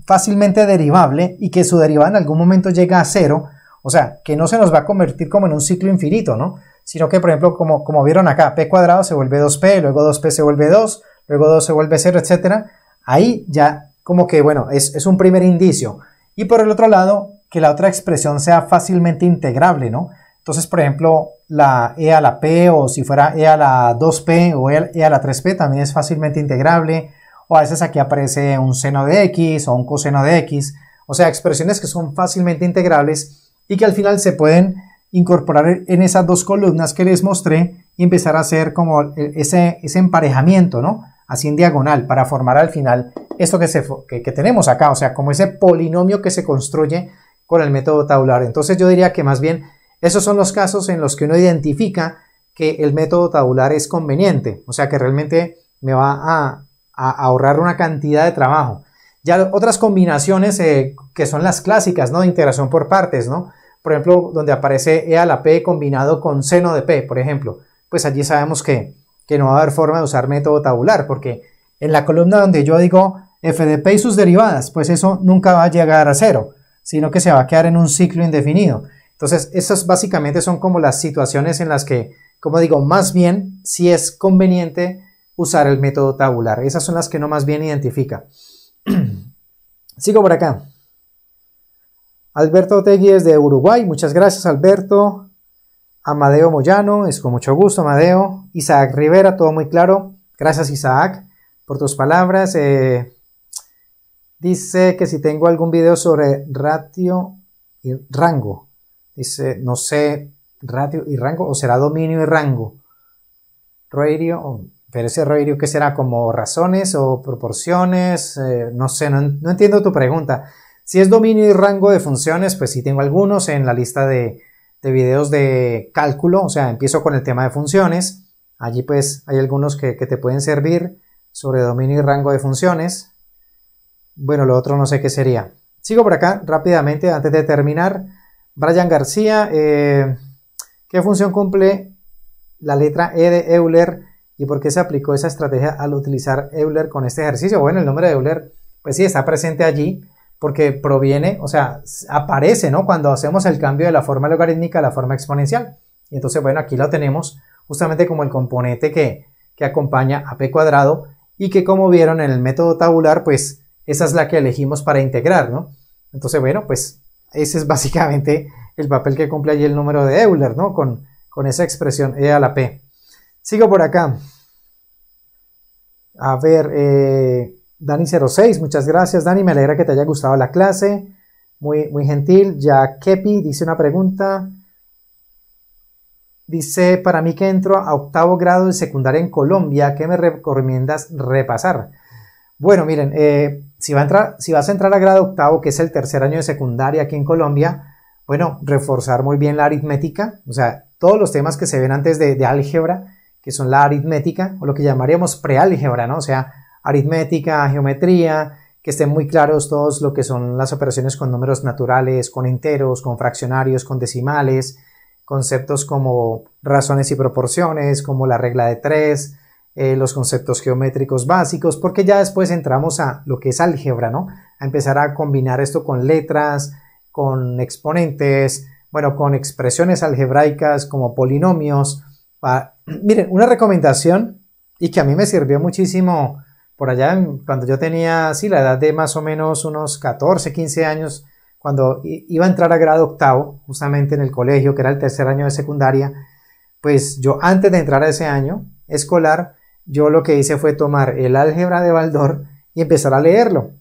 fácilmente derivable y que su derivada en algún momento llega a cero, o sea, que no se nos va a convertir como en un ciclo infinito, ¿no? sino que, por ejemplo, como, como vieron acá, p cuadrado se vuelve 2p, luego 2p se vuelve 2, luego 2 se vuelve 0, etc. Ahí ya como que, bueno, es, es un primer indicio. Y por el otro lado, que la otra expresión sea fácilmente integrable, ¿no? Entonces, por ejemplo, la e a la p o si fuera e a la 2p o e a e la 3p también es fácilmente integrable. O a veces aquí aparece un seno de x o un coseno de x. O sea, expresiones que son fácilmente integrables y que al final se pueden incorporar en esas dos columnas que les mostré y empezar a hacer como ese, emparejamiento, ¿no? Así en diagonal para formar al final esto que, se, tenemos acá, o sea, como ese polinomio que se construye con el método tabular. Entonces yo diría que más bien esos son los casos en los que uno identifica que el método tabular es conveniente, o sea que realmente me va a, ahorrar una cantidad de trabajo. Ya otras combinaciones eh, que son las clásicas, ¿no? De integración por partes, ¿no? por ejemplo, donde aparece E a la P combinado con seno de P, por ejemplo, pues allí sabemos que, no va a haber forma de usar método tabular, porque en la columna donde yo digo f de p y sus derivadas, pues eso nunca va a llegar a cero, sino que se va a quedar en un ciclo indefinido. Entonces, esas básicamente son como las situaciones en las que, como digo, más bien si es conveniente usar el método tabular. Esas son las que no más bien identifica. Sigo por acá. Alberto Otegui es de Uruguay, muchas gracias Alberto. Amadeo Moyano, es con mucho gusto Amadeo. Isaac Rivera, todo muy claro. Gracias Isaac por tus palabras. Eh, dice que si tengo algún video sobre ratio y rango. Dice, no sé, ratio y rango o será dominio y rango. Radio, oh, pero ese Roerio que será como razones o proporciones, eh, no sé, no entiendo tu pregunta. Si es dominio y rango de funciones, pues sí tengo algunos en la lista de, videos de cálculo, o sea, empiezo con el tema de funciones. Allí pues hay algunos que, te pueden servir sobre dominio y rango de funciones. Bueno, lo otro no sé qué sería. Sigo por acá rápidamente antes de terminar. Brian García, eh, ¿qué función cumple la letra E de Euler y por qué se aplicó esa estrategia al utilizar Euler con este ejercicio? Bueno, el nombre de Euler pues sí está presente allí porque proviene, o sea, aparece, ¿no? Cuando hacemos el cambio de la forma logarítmica a la forma exponencial. Y entonces, bueno, aquí lo tenemos justamente como el componente que, acompaña a p cuadrado y que como vieron en el método tabular, pues esa es la que elegimos para integrar, ¿no? Entonces, bueno, pues ese es básicamente el papel que cumple allí el número de Euler, ¿no? Con, con esa expresión E a la P. Sigo por acá. A ver, eh, Dani06, muchas gracias Dani, me alegra que te haya gustado la clase. Muy, muy gentil. Ya Kepi dice una pregunta. Dice, para mí que entro a octavo grado de secundaria en Colombia, ¿qué me recomiendas repasar? Bueno, miren, eh, si, va a entrar, si vas a entrar a grado octavo, que es el tercer año de secundaria aquí en Colombia, bueno, reforzar muy bien la aritmética, o sea, todos los temas que se ven antes de álgebra, que son la aritmética, o lo que llamaríamos preálgebra, ¿no? O sea, aritmética, geometría, que estén muy claros todos lo que son las operaciones con números naturales, con enteros, con fraccionarios, con decimales, conceptos como razones y proporciones, como la regla de tres, eh, los conceptos geométricos básicos, porque ya después entramos a lo que es álgebra, ¿no? A empezar a combinar esto con letras, con exponentes, bueno, con expresiones algebraicas como polinomios. Ah, miren, una recomendación y que a mí me sirvió muchísimo por allá, cuando yo tenía, sí, la edad de más o menos unos 14, 15 años, cuando iba a entrar a grado octavo, justamente en el colegio, que era el tercer año de secundaria, pues yo antes de entrar a ese año escolar, yo lo que hice fue tomar el álgebra de Baldor y empezar a leerlo.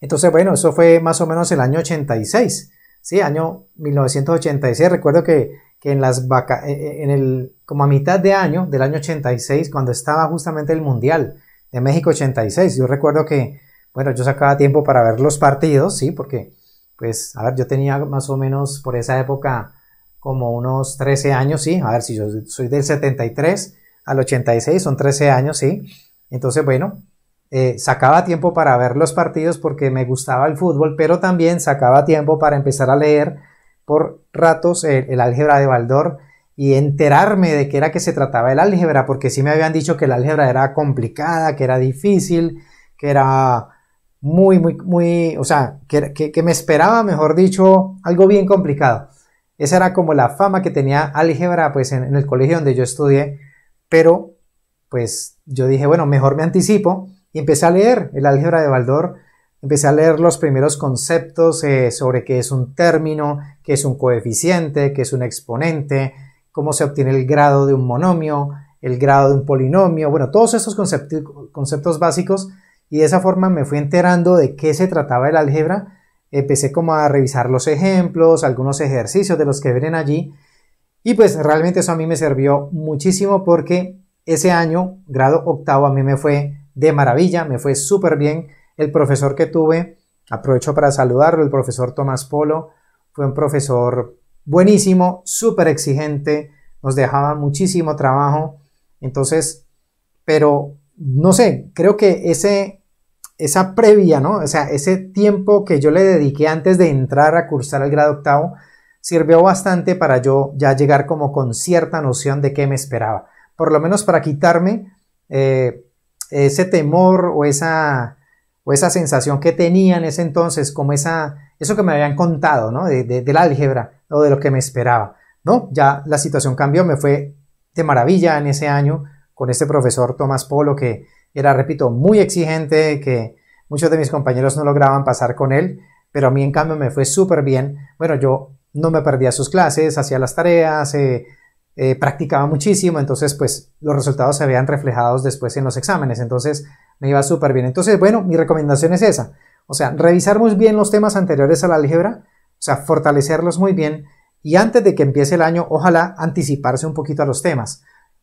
Entonces, bueno, eso fue más o menos el año 86, sí, año 1986. Recuerdo que, que en las vaca e, e, en el, como a mitad de año, del año 86, cuando estaba justamente el Mundial, de México 86. Yo recuerdo que, bueno, yo sacaba tiempo para ver los partidos, sí, porque, pues, a ver, yo tenía más o menos por esa época como unos 13 años, sí, a ver, si yo soy del 73 al 86, son 13 años, sí. Entonces, bueno, eh, sacaba tiempo para ver los partidos porque me gustaba el fútbol, pero también sacaba tiempo para empezar a leer por ratos el, el álgebra de Baldor y enterarme de qué era que se trataba el álgebra, porque sí me habían dicho que el álgebra era complicada, que era difícil, que era muy, muy, muy, o sea, que, me esperaba, mejor dicho, algo bien complicado. Esa era como la fama que tenía álgebra pues en, el colegio donde yo estudié, pero pues yo dije, bueno, mejor me anticipo y empecé a leer el álgebra de Baldor, empecé a leer los primeros conceptos eh, sobre qué es un término, qué es un coeficiente, qué es un exponente, cómo se obtiene el grado de un monomio, el grado de un polinomio, bueno, todos esos conceptos básicos y de esa forma me fui enterando de qué se trataba el álgebra, empecé como a revisar los ejemplos, algunos ejercicios de los que vienen allí y pues realmente eso a mí me sirvió muchísimo porque ese año, grado octavo, a mí me fue de maravilla, me fue súper bien el profesor que tuve, aprovecho para saludarlo, el profesor Tomás Polo, fue un profesor buenísimo, súper exigente, nos dejaba muchísimo trabajo. Entonces, pero no sé, creo que ese, esa previa, ¿no? O sea, ese tiempo que yo le dediqué antes de entrar a cursar el grado octavo sirvió bastante para yo ya llegar como con cierta noción de qué me esperaba. Por lo menos para quitarme eh, ese temor o esa, o esa sensación que tenía en ese entonces, como esa eso que me habían contado, ¿no? De, la del álgebra o de lo que me esperaba, ¿no? Ya la situación cambió, me fue de maravilla en ese año con este profesor Tomás Polo que era, repito, muy exigente, que muchos de mis compañeros no lograban pasar con él, pero a mí en cambio me fue súper bien. Bueno, yo no me perdía sus clases, hacía las tareas, eh, eh, practicaba muchísimo, entonces pues los resultados se veían reflejados después en los exámenes, entonces me iba súper bien. Entonces, bueno, mi recomendación es esa, o sea, revisar muy bien los temas anteriores a la álgebra, o sea, fortalecerlos muy bien y antes de que empiece el año, ojalá anticiparse un poquito a los temas.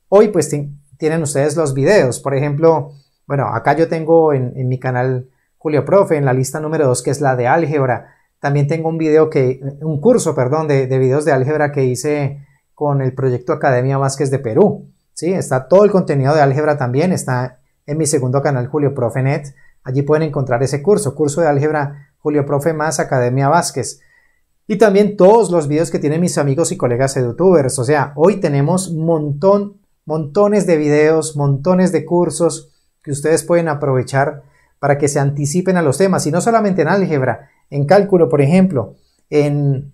Hoy pues tienen ustedes los videos, por ejemplo, bueno, acá yo tengo en, mi canal Julio Profe, en la lista número 2, que es la de álgebra. También tengo un video que, un curso, perdón, de, de videos de álgebra que hice con el proyecto Academia Vázquez de Perú. ¿sí? Está todo el contenido de álgebra también, está en mi segundo canal Julio Profenet. Allí pueden encontrar ese curso, curso de álgebra Julio Profe más Academia Vázquez. Y también todos los videos que tienen mis amigos y colegas youtubers O sea, hoy tenemos montón, montones de videos, montones de cursos que ustedes pueden aprovechar para que se anticipen a los temas. Y no solamente en álgebra, en cálculo, por ejemplo, en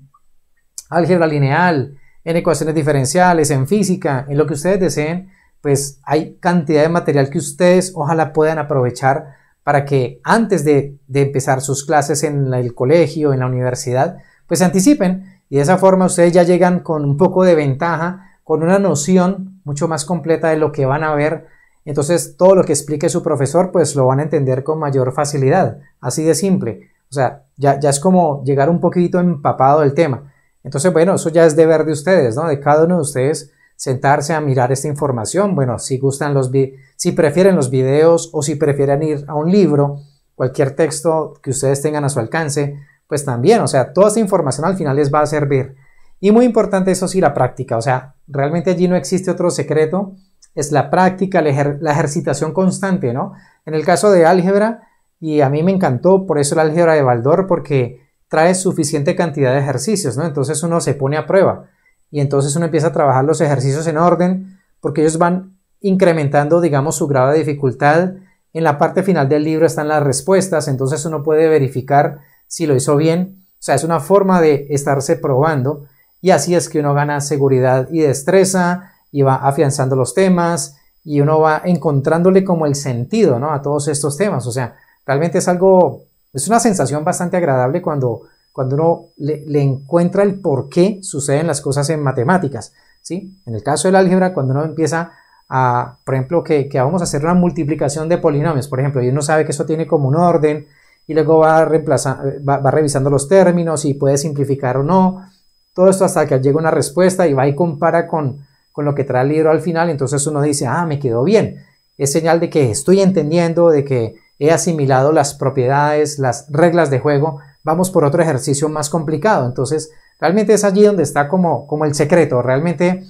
álgebra lineal, en ecuaciones diferenciales, en física, en lo que ustedes deseen, pues hay cantidad de material que ustedes ojalá puedan aprovechar para que antes de, empezar sus clases en el colegio, en la universidad, pues se anticipen y de esa forma ustedes ya llegan con un poco de ventaja, con una noción mucho más completa de lo que van a ver. Entonces todo lo que explique su profesor pues lo van a entender con mayor facilidad, así de simple. O sea, ya, ya es como llegar un poquito empapado del tema. Entonces, bueno, eso ya es deber de ustedes, ¿no? De cada uno de ustedes sentarse a mirar esta información. Bueno, si gustan los si prefieren los videos o si prefieren ir a un libro, cualquier texto que ustedes tengan a su alcance, pues también, o sea, toda esta información al final les va a servir. Y muy importante eso sí la práctica, o sea, realmente allí no existe otro secreto, es la práctica, la, ejercitación constante, ¿no? En el caso de álgebra, y a mí me encantó por eso la álgebra de Baldor, porque trae suficiente cantidad de ejercicios, ¿no? Entonces uno se pone a prueba y entonces uno empieza a trabajar los ejercicios en orden porque ellos van incrementando, digamos, su grado de dificultad. En la parte final del libro están las respuestas, entonces uno puede verificar si lo hizo bien. O sea, es una forma de estarse probando y así es que uno gana seguridad y destreza y va afianzando los temas y uno va encontrándole como el sentido, A todos estos temas. O sea, realmente es algo, es una sensación bastante agradable cuando cuando uno le, encuentra el por qué suceden las cosas en matemáticas. ¿sí? En el caso del álgebra, cuando uno empieza a, por ejemplo, que, vamos a hacer una multiplicación de polinomios, por ejemplo, y uno sabe que eso tiene como un orden, y luego va, va revisando los términos y puede simplificar o no, todo esto hasta que llega una respuesta y va y compara con, con lo que trae el libro al final, entonces uno dice, ah, me quedó bien, es señal de que estoy entendiendo, de que he asimilado las propiedades, las reglas de juego vamos por otro ejercicio más complicado. Entonces, realmente es allí donde está como, como el secreto, realmente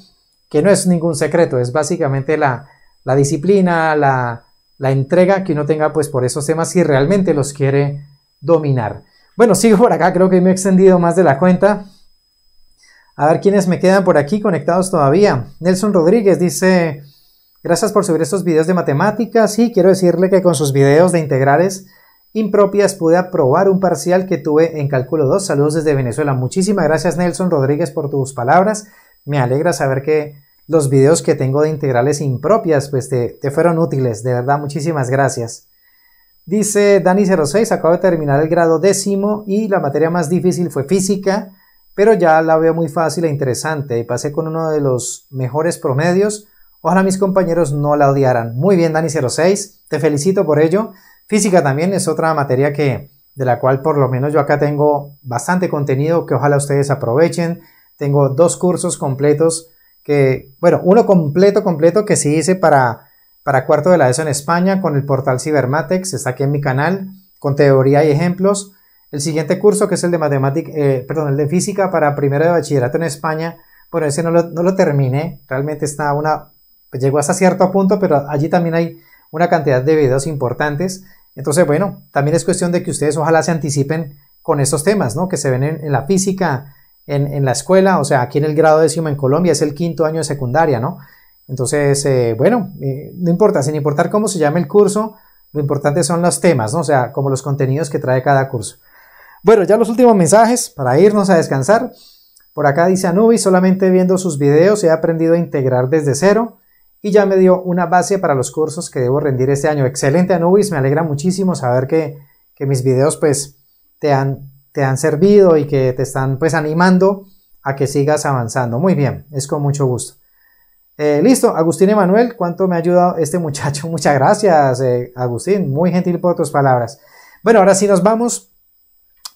que no es ningún secreto, es básicamente la, disciplina, la, entrega que uno tenga pues por esos temas si realmente los quiere dominar. Bueno, sigo por acá, creo que me he extendido más de la cuenta. A ver quiénes me quedan por aquí conectados todavía. Nelson Rodríguez dice, gracias por subir estos videos de matemáticas. y quiero decirle que con sus videos de integrales impropias pude aprobar un parcial que tuve en cálculo 2. Saludos desde Venezuela. Muchísimas gracias Nelson Rodríguez por tus palabras. Me alegra saber que los videos que tengo de integrales impropias pues te, fueron útiles. De verdad, muchísimas gracias. Dice Dani06, acabo de terminar el grado décimo y la materia más difícil fue física, pero ya la veo muy fácil e interesante. Pasé con uno de los mejores promedios. Ojalá mis compañeros no la odiaran. Muy bien, Dani06, te felicito por ello. Física también es otra materia que, de la cual por lo menos yo acá tengo bastante contenido que ojalá ustedes aprovechen. Tengo dos cursos completos que, bueno, uno completo, completo que se hice para, para cuarto de la ESO en España con el portal Cibermatex, está aquí en mi canal, con teoría y ejemplos. El siguiente curso que es el de matemática, eh, perdón, el de física para primero de bachillerato en España, bueno, ese no lo, no lo terminé, realmente está una, pues llegó hasta cierto punto, pero allí también hay una cantidad de videos importantes. Entonces, bueno, también es cuestión de que ustedes ojalá se anticipen con estos temas, ¿no? Que se ven en, la física, en, la escuela, o sea, aquí en el grado décimo en Colombia es el quinto año de secundaria, ¿no? Entonces, eh, bueno, eh, no importa, sin importar cómo se llame el curso, lo importante son los temas, ¿no? O sea, como los contenidos que trae cada curso. Bueno, ya los últimos mensajes para irnos a descansar. Por acá dice Anubi, solamente viendo sus videos he aprendido a integrar desde cero y ya me dio una base para los cursos que debo rendir este año. Excelente Anubis, me alegra muchísimo saber que, mis videos pues te han, te han servido y que te están pues animando a que sigas avanzando. Muy bien, es con mucho gusto. Eh, listo, Agustín Emanuel, ¿cuánto me ha ayudado este muchacho? Muchas gracias, eh, Agustín, muy gentil por tus palabras. Bueno, ahora sí nos vamos.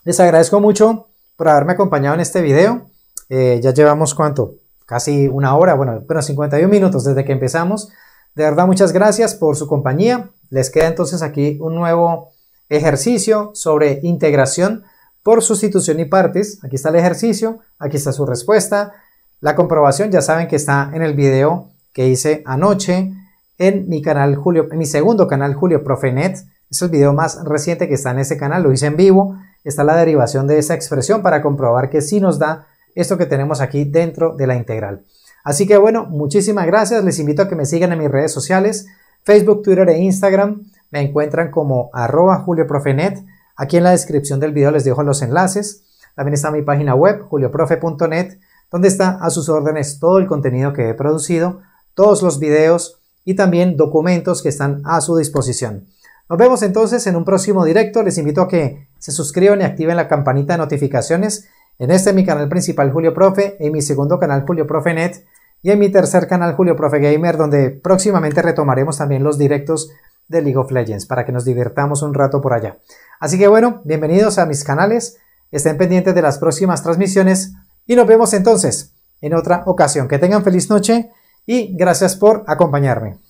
Les agradezco mucho por haberme acompañado en este video. Eh, ya llevamos cuánto? casi una hora, bueno, pero 51 minutos desde que empezamos. De verdad, muchas gracias por su compañía. Les queda entonces aquí un nuevo ejercicio sobre integración por sustitución y partes. Aquí está el ejercicio, aquí está su respuesta. La comprobación ya saben que está en el video que hice anoche en mi canal Julio, en mi segundo canal Julio Profenet. Es el video más reciente que está en ese canal, lo hice en vivo. Está la derivación de esa expresión para comprobar que sí nos da esto que tenemos aquí dentro de la integral. Así que bueno, muchísimas gracias. Les invito a que me sigan en mis redes sociales, Facebook, Twitter e Instagram. Me encuentran como arroba julioprofenet. Aquí en la descripción del video les dejo los enlaces. También está mi página web, julioprofe.net, donde está a sus órdenes todo el contenido que he producido, todos los videos y también documentos que están a su disposición. Nos vemos entonces en un próximo directo. Les invito a que se suscriban y activen la campanita de notificaciones en este mi canal principal Julio Profe, en mi segundo canal Julio Profe Net y en mi tercer canal Julio Profe Gamer, donde próximamente retomaremos también los directos de League of Legends para que nos divirtamos un rato por allá. Así que bueno, bienvenidos a mis canales, estén pendientes de las próximas transmisiones y nos vemos entonces en otra ocasión. Que tengan feliz noche y gracias por acompañarme.